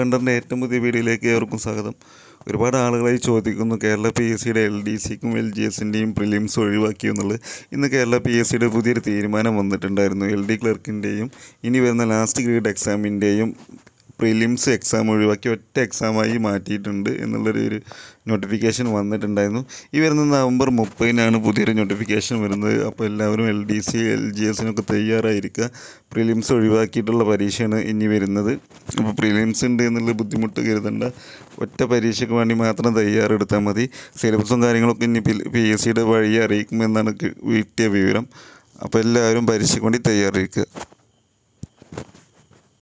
ഹണ്ടറിൻ്റെ ഏറ്റവും പുതിയ വീഡിയോയിലേക്ക് ഏവർക്കും സ്വാഗതം ഒരുപാട് ആളുകളായി ചോദിക്കുന്നു കേരള പി എസ് സിയുടെ എൽ ഡി സിക്കും എൽ ജി എസിൻ്റെയും പ്രിലിംസ് ഒഴിവാക്കി എന്നുള്ളത് ഇന്ന് കേരള പി എസ് സിയുടെ പുതിയൊരു തീരുമാനം വന്നിട്ടുണ്ടായിരുന്നു എൽ ഡി ക്ലർക്കിൻ്റെയും ഇനി വരുന്ന ലാസ്റ്റ് ഗ്രേഡ് എക്സാമിൻ്റെയും പ്രിലിംസ് എക്സാം ഒഴിവാക്കി ഒറ്റ എക്സാമായി മാറ്റിയിട്ടുണ്ട് എന്നുള്ളൊരു ഒരു നോട്ടിഫിക്കേഷൻ വന്നിട്ടുണ്ടായിരുന്നു ഈ വരുന്ന നവംബർ മുപ്പതിനാണ് പുതിയൊരു നോട്ടിഫിക്കേഷൻ വരുന്നത് അപ്പോൾ എല്ലാവരും L D C L G എസിനൊക്കെ തയ്യാറായിരിക്കുക പ്രിലിംസ് ഒഴിവാക്കിയിട്ടുള്ള പരീക്ഷയാണ് ഇനി വരുന്നത് അപ്പോൾ പ്രിലിംസ് ഉണ്ട് എന്നുള്ള ബുദ്ധിമുട്ട് കരുതണ്ട ഒറ്റ പരീക്ഷയ്ക്ക് വേണ്ടി മാത്രം തയ്യാറെടുത്താൽ മതി സിലബസും കാര്യങ്ങളൊക്കെ ഇനി പി എസ് സിയുടെ വഴി അറിയിക്കുമെന്നാണ് കിട്ടിയ വിവരം അപ്പോൾ എല്ലാവരും പരീക്ഷയ്ക്ക് വേണ്ടി തയ്യാറെടുക്കുക